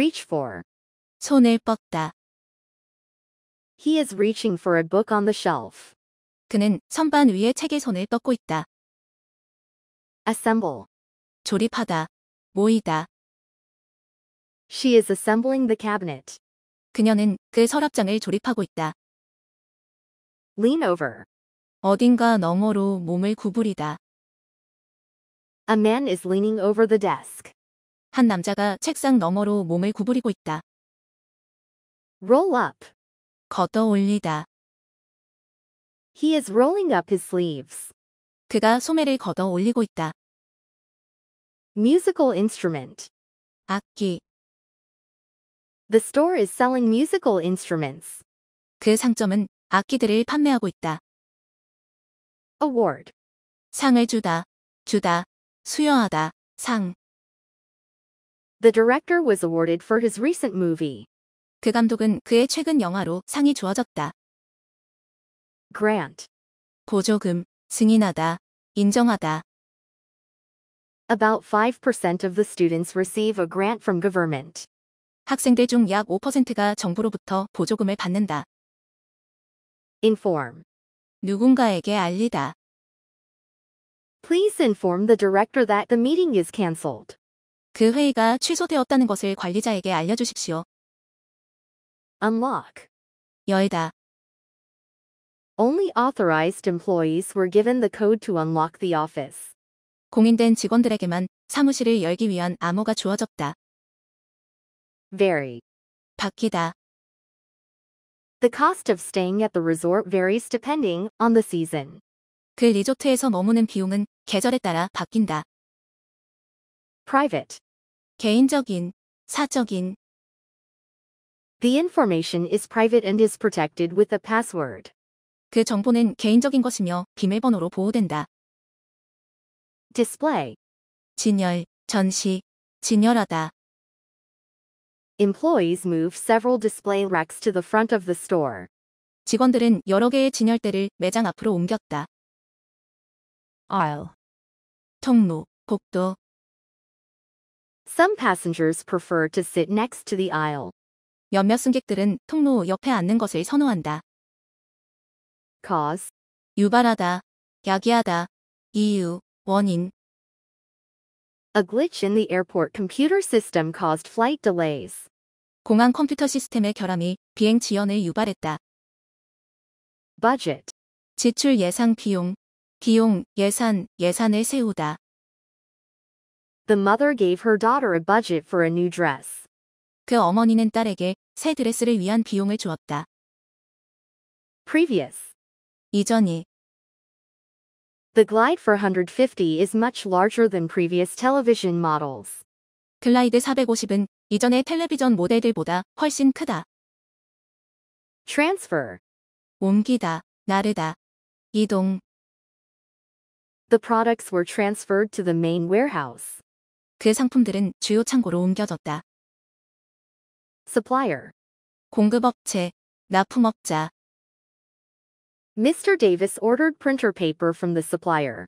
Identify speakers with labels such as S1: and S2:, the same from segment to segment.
S1: reach for. 손을 뻗다. He is reaching for a book on the shelf. 그는 선반 위에 책에 손을 뻗고 있다. Assemble. 조립하다. 모이다. She is assembling the cabinet. 그녀는 그 서랍장을 조립하고 있다. Lean over. 어딘가 너머로 몸을 구부리다. A man is leaning over the desk. 한 남자가 책상 너머로 몸을 구부리고 있다. roll up. 걷어 올리다. He is rolling up his sleeves. 그가 소매를 걷어 올리고 있다. musical instrument. 악기. The store is selling musical instruments. 그 상점은 악기들을 판매하고 있다. award. 상을 주다, 주다, 수여하다, 상. The director was awarded for his recent movie. 그 감독은 그의 최근 영화로 상이 주어졌다. Grant. 보조금, 승인하다, 인정하다. About 5% of the students receive a grant from government. 학생들 중 약 5%가 정부로부터 보조금을 받는다. Inform. 누군가에게 알리다. Please inform the director that the meeting is cancelled. 그 회의가 취소되었다는 것을 관리자에게 알려주십시오. Unlock. 열다. Only authorized employees were given the code to unlock the office. 공인된 직원들에게만 사무실을 열기 위한 암호가 주어졌다. Vary. 바뀌다. The cost of staying at the resort varies depending on the season. 그 리조트에서 머무는 비용은 계절에 따라 바뀐다. private 개인적인, 사적인 The information is private and is protected with a password. 그 정보는 개인적인 것이며 비밀번호로 보호된다. display 진열, 전시, 진열하다. Employees move several display racks to the front of the store. 직원들은 여러 개의 진열대를 매장 앞으로 옮겼다. aisle 통로, 복도, Some passengers prefer to sit next to the aisle. 몇몇 승객들은 통로 옆에 앉는 것을 선호한다. cause 유발하다, 야기하다, 이유, 원인 A glitch in the airport computer system caused flight delays. 공항 컴퓨터 시스템의 결함이 비행 지연을 유발했다. budget 지출 예상 비용, 비용, 예산, 예산을 세우다. The mother gave her daughter a budget for a new dress. 그 어머니는 딸에게 새 드레스를 위한 비용을 주었다. Previous. 이전이. The Glide 450 is much larger than previous television models. 글라이드 450은 이전의 텔레비전 모델들보다 훨씬 크다. Transfer. 옮기다, 나르다. 이동. The products were transferred to the main warehouse. 그 상품들은 주요 창고로 옮겨졌다. Supplier. 공급업체, 납품업자. Mr. Davis ordered printer paper from the supplier.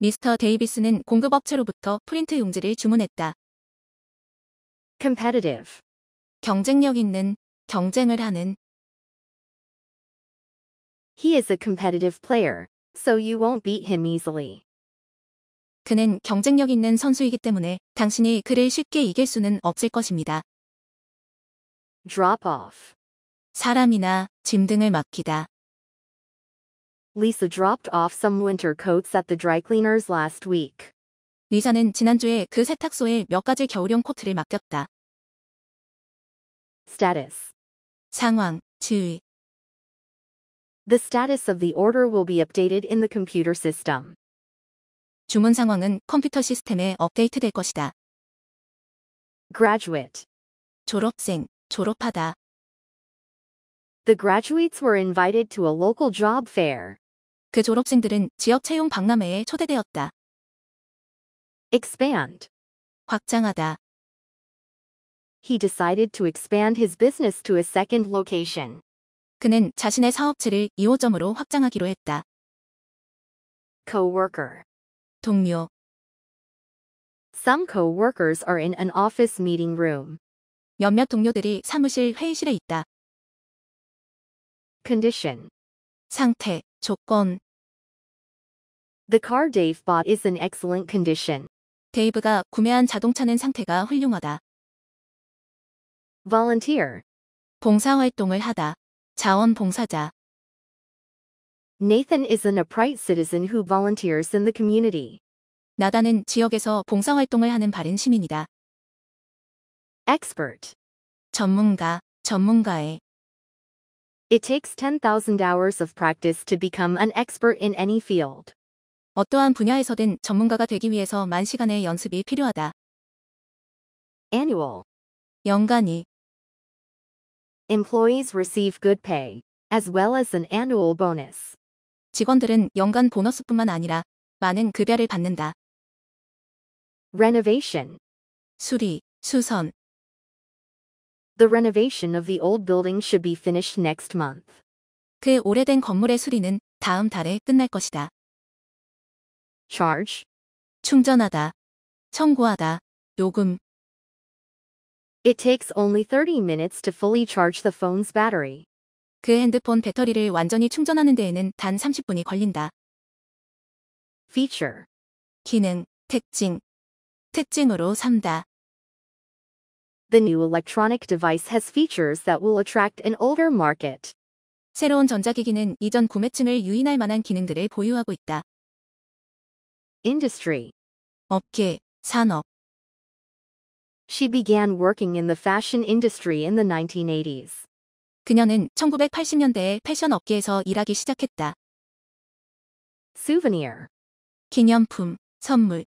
S1: 미스터 데이비스는 공급업체로부터 프린트 용지를 주문했다. Competitive. 경쟁력 있는, 경쟁을 하는. He is a competitive player, so you won't beat him easily. 그는 경쟁력 있는 선수이기 때문에 당신이 그를 쉽게 이길 수는 없을 것입니다. drop off 사람이나 짐 등을 맡기다. Lisa dropped off some winter coats at the dry cleaners last week. 리사는 지난주에 그 세탁소에 몇 가지 겨울용 코트를 맡겼다. status 상황, 지위 The status of the order will be updated in the computer system. 주문 상황은 컴퓨터 시스템에 업데이트될 것이다. graduate 졸업생, 졸업하다. The graduates were invited to a local job fair. 그 졸업생들은 지역 채용 박람회에 초대되었다. expand 확장하다. He decided to expand his business to a second location. 그는 자신의 사업체를 2호점으로 확장하기로 했다. coworker 동료 Some co-workers are in an office meeting room. 몇몇 동료들이 사무실 회의실에 있다. Condition 상태, 조건 The car Dave bought is in excellent condition. 데이브가 구매한 자동차는 상태가 훌륭하다. Volunteer 봉사활동을 하다. 자원봉사자 Nathan is an upright citizen who volunteers in the community. 나단은 지역에서 봉사활동을 하는 바른 시민이다. Expert. 전문가, 전문가의. It takes 10,000 hours of practice to become an expert in any field. 어떠한 분야에서든 전문가가 되기 위해서 만 시간의 연습이 필요하다. Annual. 연간이. Employees receive good pay, as well as an annual bonus. 직원들은 연간 보너스뿐만 아니라 많은 급여를 받는다. Renovation. 수리, 수선. The renovation of the old building should be finished next month. 그 오래된 건물의 수리는 다음 달에 끝날 것이다. Charge. 충전하다. 청구하다. 요금. It takes only 30 minutes to fully charge the phone's battery. 그 핸드폰 배터리를 완전히 충전하는 데에는 단 30분이 걸린다. feature 기능, 특징 특징으로 삼다. The new electronic device has features that will attract an older market. 새로운 전자기기는 이전 구매층을 유인할 만한 기능들을 보유하고 있다. Industry 업계, 산업 She began working in the fashion industry in the 1980s. 그녀는 1980년대에 패션 업계에서 일하기 시작했다. Souvenir. 기념품, 선물.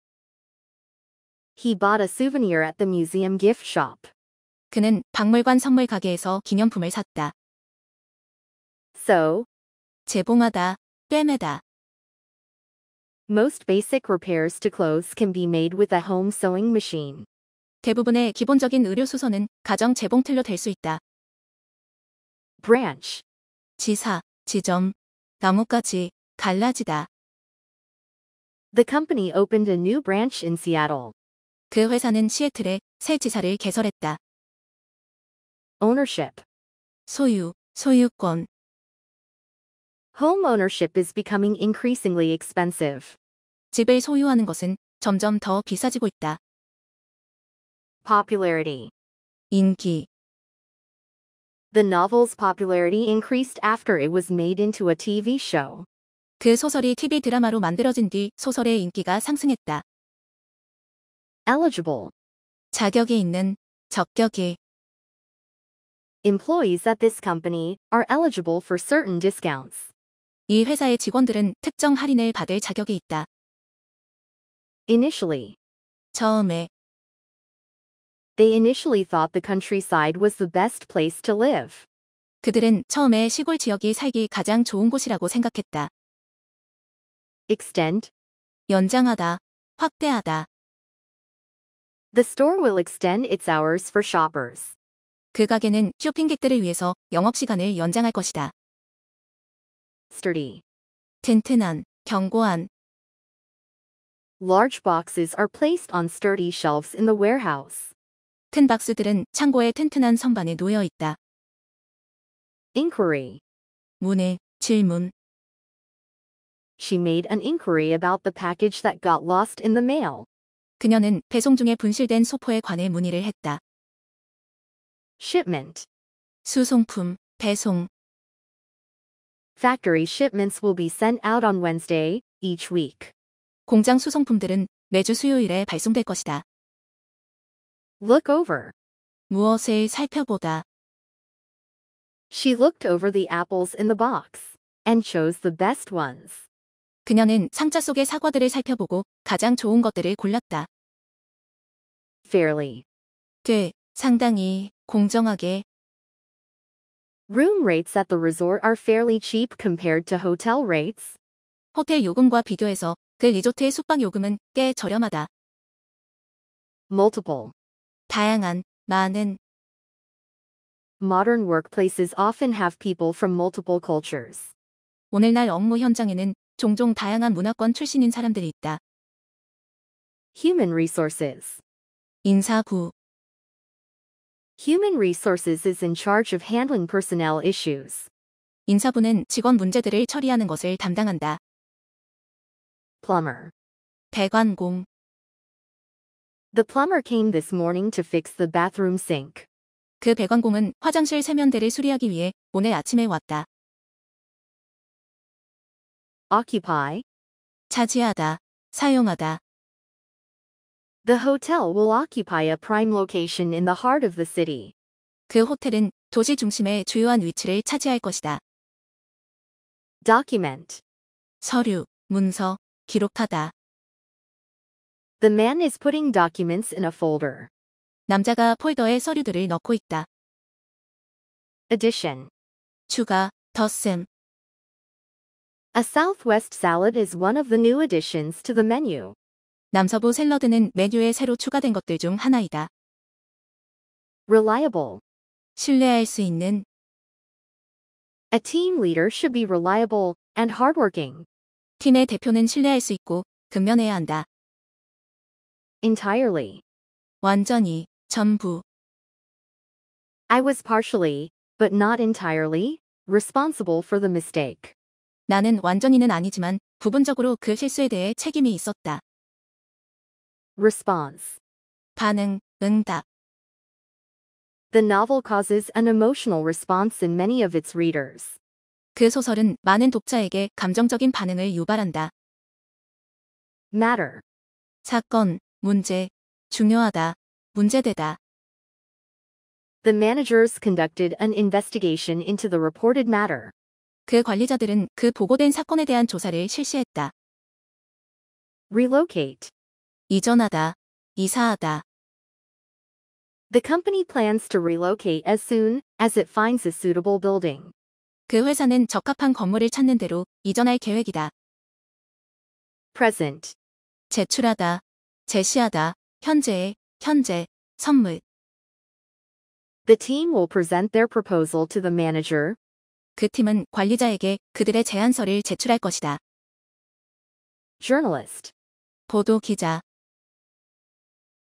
S1: He bought a souvenir at the museum gift shop. 그는 박물관 선물 가게에서 기념품을 샀다. So, 재봉하다, 꿰매다. Most basic repairs to clothes can be made with a home sewing machine. 대부분의 기본적인 의류 수선은 가정 재봉틀로 될 수 있다. branch 지사, 지점, 나뭇가지, 갈라지다. The company opened a new branch in Seattle. 그 회사는 시애틀에 새 지사를 개설했다. Ownership 소유, 소유권. Home ownership is becoming increasingly expensive. 집을 소유하는 것은 점점 더 비싸지고 있다. Popularity 인기 The novel's popularity increased after it was made into a TV show. 그 소설이 TV 드라마로 만들어진 뒤 소설의 인기가 상승했다. Eligible. 자격이 있는, 적격이. Employees at this company are eligible for certain discounts. 이 회사의 직원들은 특정 할인을 받을 자격이 있다. Initially. 처음에 they initially thought the countryside was the best place to live. 그들은 처음에 시골 지역이 살기 가장 좋은 곳이라고 생각했다. Extend 연장하다, 확대하다. The store will extend its hours for shoppers. 그 가게는 쇼핑객들을 위해서 영업 시간을 연장할 것이다. Sturdy 튼튼한, 견고한. Large boxes are placed on sturdy shelves in the warehouse. 큰 박스들은 창고의 튼튼한 선반에 놓여 있다. Inquiry. 문의, 질문. She made an inquiry about the package that got lost in the mail. 그녀는 배송 중에 분실된 소포에 관해 문의를 했다. Shipment. 수송품, 배송. Factory shipments will be sent out on Wednesday each week. 공장 수송품들은 매주 수요일에 발송될 것이다. Look over. 무엇을 살펴보다. She looked over the apples in the box and chose the best ones. 그녀는 상자 속의 사과들을 살펴보고 가장 좋은 것들을 골랐다. Fairly. 되, 상당히, 공정하게. Room rates at the resort are fairly cheap compared to hotel rates. 호텔 요금과 비교해서 그 리조트의 숙박 요금은 꽤 저렴하다. Multiple. 다양한, 많은 Modern workplaces often have people from multiple cultures. 오늘날 업무 현장에는 종종 다양한 문화권 출신인 사람들이 있다. Human resources. 인사부 Human resources is in charge of handling personnel issues. 인사부는 직원 문제들을 처리하는 것을 담당한다. Plumber. 배관공 The plumber came this morning to fix the bathroom sink. 그 배관공은 화장실 세면대를 수리하기 위해 오늘 아침에 왔다. Occupy. 차지하다, 사용하다. The hotel will occupy a prime location in the heart of the city. 그 호텔은 도시 중심의 주요한 위치를 차지할 것이다. Document. 서류, 문서, 기록하다. The man is putting documents in a folder. 남자가 폴더에 서류들을 넣고 있다. Addition. 추가, 덧셈. A Southwest salad is one of the new additions to the menu. 남서부 샐러드는 메뉴에 새로 추가된 것들 중 하나이다. Reliable. 신뢰할 수 있는. A team leader should be reliable and hardworking. 팀의 대표는 신뢰할 수 있고 근면해야 한다. entirely. 완전히, 전부. I was partially, but not entirely, responsible for the mistake. 나는 완전히는 아니지만 부분적으로 그 실수에 대해 책임이 있었다. Response. 반응, 응답. The novel causes an emotional response in many of its readers. 그 소설은 많은 독자에게 감정적인 반응을 유발한다. Matter. 사건, 문제, 중요하다, 문제되다. The managers conducted an investigation into the reported matter. 그 관리자들은 그 보고된 사건에 대한 조사를 실시했다. relocate 이전하다, 이사하다. The company plans to relocate as soon as it finds a suitable building. 그 회사는 적합한 건물을 찾는 대로 이전할 계획이다. present 제출하다, 제시하다, 현재의, 현재, 선물. The team will present their proposal to the manager. 그 팀은 관리자에게 그들의 제안서를 제출할 것이다. Journalist. 보도 기자.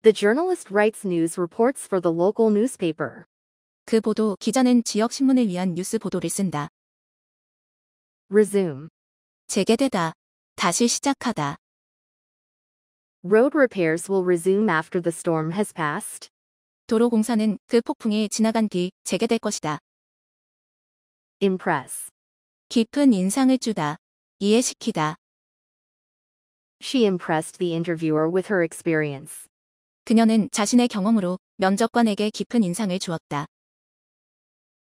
S1: The journalist writes news reports for the local newspaper. 그 보도 기자는 지역 신문을 위한 뉴스 보도를 쓴다. Resume. 재개되다. 다시 시작하다. Road repairs will resume after the storm has passed. 도로 공사는 그 폭풍이 지나간 뒤 재개될 것이다. Impress. 깊은 인상을 주다. 이해시키다. She impressed the interviewer with her experience. 그녀는 자신의 경험으로 면접관에게 깊은 인상을 주었다.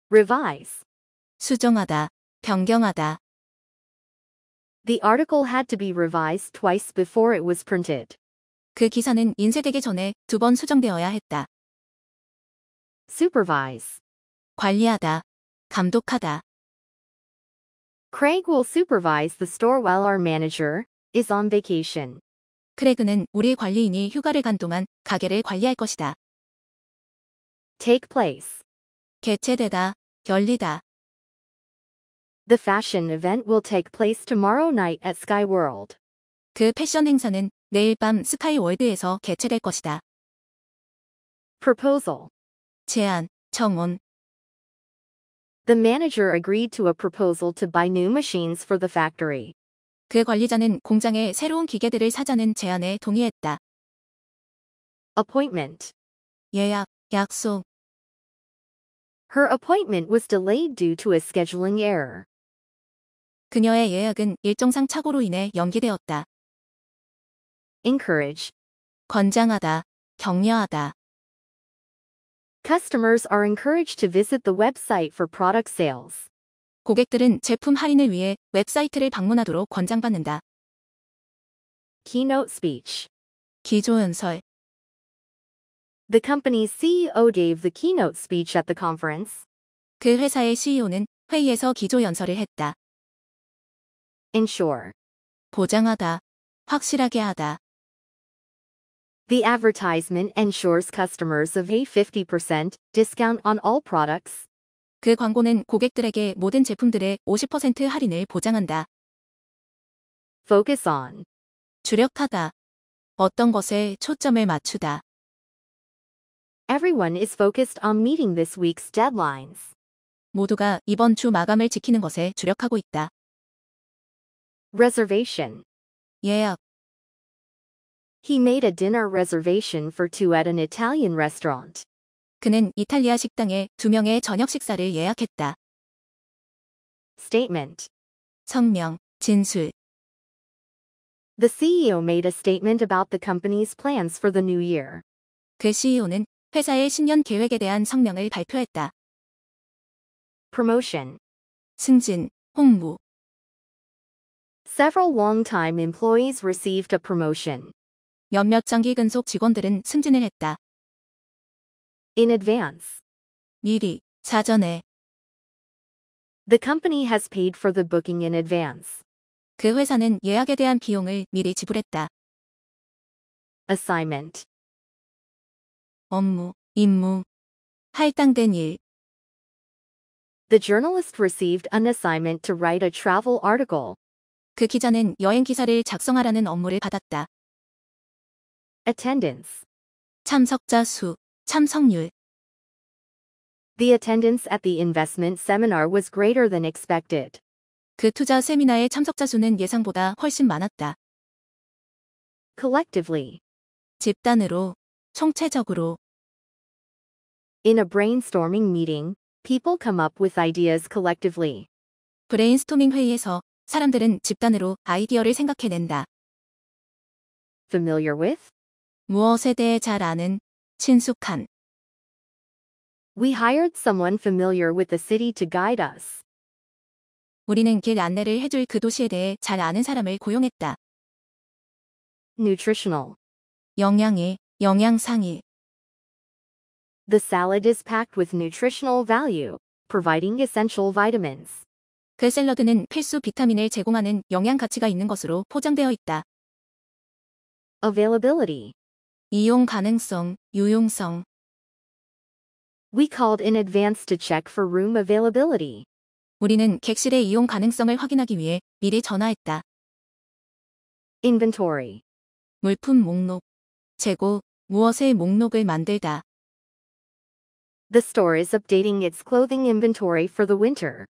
S1: Revise. 수정하다, 변경하다. The article had to be revised twice before it was printed. 그 기사는 인쇄되기 전에 두 번 수정되어야 했다. Supervise. 관리하다. 감독하다. Craig will supervise the store while our manager is on vacation. 크레그는 우리 관리인이 휴가를 간 동안 가게를 관리할 것이다. Take place. 개최되다, 열리다. The fashion event will take place tomorrow night at Sky World. 그 패션 행사는 내일 밤 스카이 월드에서 개최될 것이다. Proposal. 제안, 청혼. The manager agreed to a proposal to buy new machines for the factory. 그 관리자는 공장에 새로운 기계들을 사자는 제안에 동의했다. Appointment. 예약, 약속. Her appointment was delayed due to a scheduling error. 그녀의 예약은 일정상 착오로 인해 연기되었다. encourage 권장하다, 격려하다. Customers are encouraged to visit the website for product sales. 고객들은 제품 할인을 위해 웹사이트를 방문하도록 권장받는다. Keynote speech 기조연설 The company's CEO gave the keynote speech at the conference. 그 회사의 CEO는 회의에서 기조연설을 했다. ensure 보장하다, 확실하게 하다. The advertisement ensures customers of a 50% discount on all products. 그 광고는 고객들에게 모든 제품들의 50% 할인을 보장한다. Focus on 주력하다. 어떤 것에 초점을 맞추다. Everyone is focused on meeting this week's deadlines. 모두가 이번 주 마감을 지키는 것에 주력하고 있다. Reservation. 예약. He made a dinner reservation for two at an Italian restaurant. 그는 이탈리아 식당에 두 명의 저녁 식사를 예약했다. Statement. 성명, 진술. The CEO made a statement about the company's plans for the new year. 그 CEO는 회사의 신년 계획에 대한 성명을 발표했다. Promotion. 승진, 홍보. Several long-time employees received a promotion. 몇몇 장기 근속 직원들은 승진을 했다. In advance. 미리, 사전에. The company has paid for the booking in advance. 그 회사는 예약에 대한 비용을 미리 지불했다. Assignment. 업무, 임무. 할당된 일. The journalist received an assignment to write a travel article. 그 기자는 여행 기사를 작성하라는 업무를 받았다. Attendance. 참석자 수, 참석률. The attendance at the investment seminar was greater than expected. 그 투자 세미나의 참석자 수는 예상보다 훨씬 많았다. Collectively. 집단으로, 총체적으로. In a brainstorming meeting, people come up with ideas collectively. 브레인스토밍 회의에서 사람들은 집단으로 아이디어를 생각해낸다. familiar with 무엇에 대해 잘 아는 친숙한 We hired someone familiar with the city to guide us. 우리는 길 안내를 해줄 그 도시에 대해 잘 아는 사람을 고용했다. Nutritional. 영양의 영양상이. The salad is packed with nutritional value, providing essential vitamins. 그 샐러드는 필수 비타민을 제공하는 영양 가치가 있는 것으로 포장되어 있다. Availability 이용 가능성, 유용성 We called in advance to check for room availability. 우리는 객실의 이용 가능성을 확인하기 위해 미리 전화했다. Inventory 물품 목록, 재고, 무엇의 목록을 만들다. The store is updating its clothing inventory for the winter.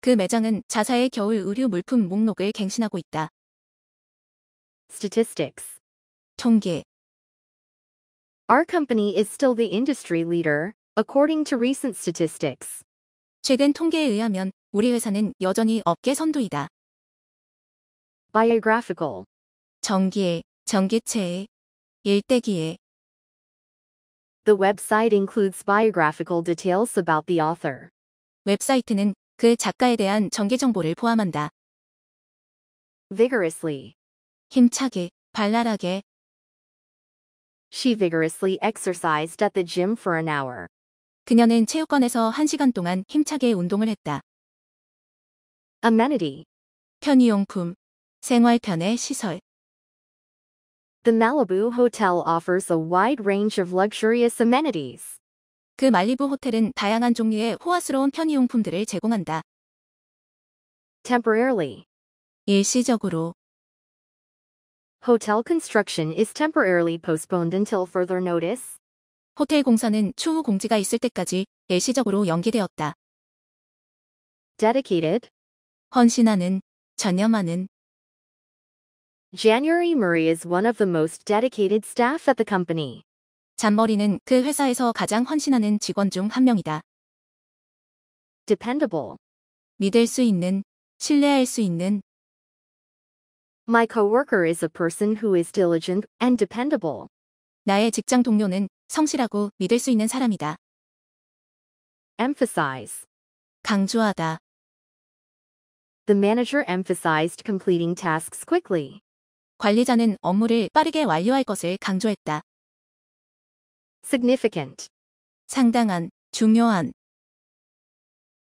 S1: 그 매장은 자사의 겨울 의류 물품 목록을 갱신하고 있다. Statistics. 통계. Our company is still the industry leader, according to recent statistics. 최근 통계에 의하면 우리 회사는 여전히 업계 선두이다. Biographical. 전기에, 전기체에, 일대기에. The website includes biographical details about the author. 웹사이트는 그 작가에 대한 전개 정보를 포함한다. vigorously 힘차게, 발랄하게. She vigorously exercised at the gym for an hour. 그녀는 체육관에서 1시간 동안 힘차게 운동을 했다. amenity 편의용품, 생활편의 시설. The Malibu Hotel offers a wide range of luxurious amenities. 그 말리부 호텔은 다양한 종류의 호화스러운 편의용품들을 제공한다. temporarily 일시적으로 Hotel construction is temporarily postponed until further notice. 호텔 공사는 추후 공지가 있을 때까지 일시적으로 연기되었다. dedicated 헌신하는, 전념하는 January Murray is one of the most dedicated staff at the company. 잔머리는 그 회사에서 가장 헌신하는 직원 중 한 명이다. dependable. 믿을 수 있는, 신뢰할 수 있는. My coworker is a person who is diligent and dependable. 나의 직장 동료는 성실하고 믿을 수 있는 사람이다. emphasize. 강조하다. The manager emphasized completing tasks quickly. 관리자는 업무를 빠르게 완료할 것을 강조했다. significant. 상당한, 중요한.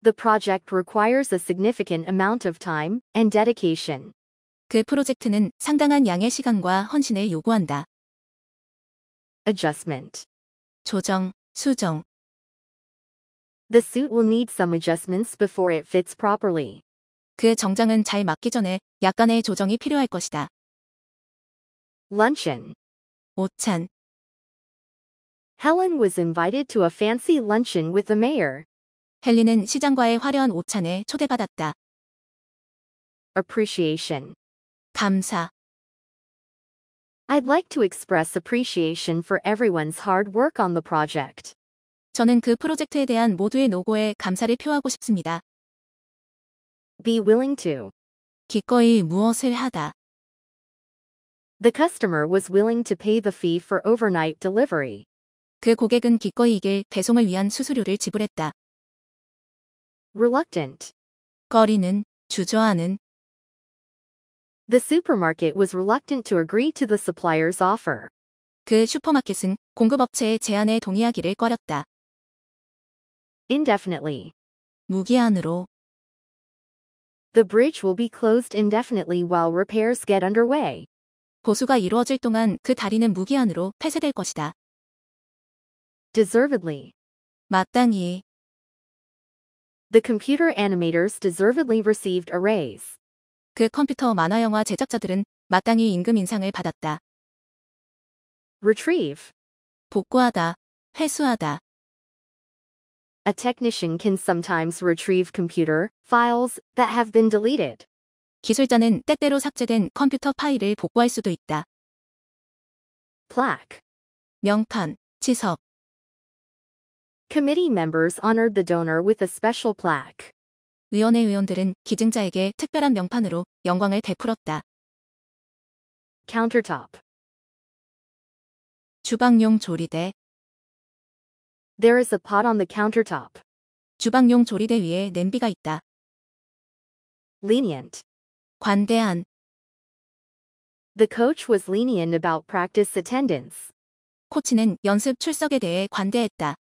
S1: The project requires a significant amount of time and dedication. 그 프로젝트는 상당한 양의 시간과 헌신을 요구한다. Adjustment. 조정, 수정. The suit will need some adjustments before it fits properly. 그 정장은 잘 맞기 전에 약간의 조정이 필요할 것이다. Luncheon. 오찬. Helen was invited to a fancy luncheon with the mayor. 헨리는 시장과의 화려한 오찬에 초대받았다. Appreciation. 감사. I'd like to express appreciation for everyone's hard work on the project. 저는 그 프로젝트에 대한 모두의 노고에 감사를 표하고 싶습니다. Be willing to. 기꺼이 무엇을 하다. The customer was willing to pay the fee for overnight delivery. 그 고객은 기꺼이 이길 배송을 위한 수수료를 지불했다. reluctant. 거리는 주저하는 The supermarket was reluctant to agree to the supplier's offer. 그 슈퍼마켓은 공급업체의 제안에 동의하기를 꺼렸다. Indefinitely. 무기한으로 The bridge will be closed indefinitely while repairs get underway. 보수가 이루어질 동안 그 다리는 무기한으로 폐쇄될 것이다. Deservedly. 마땅히. The computer animators deservedly received a raise. 그 컴퓨터 만화 영화 제작자들은 마땅히 임금 인상을 받았다. Retrieve. 복구하다, 회수하다. A technician can sometimes retrieve computer files that have been deleted. 기술자는 때때로 삭제된 컴퓨터 파일을 복구할 수도 있다. plaque 명판, 치석 Committee members honored the donor with a special plaque. 위원회 의원들은 기증자에게 특별한 명판으로 영광을 베풀었다. Countertop. 주방용 조리대. There is a pot on the countertop. 주방용 조리대 위에 냄비가 있다. Lenient. 관대한. The coach was lenient about practice attendance. 코치는 연습 출석에 대해 관대했다.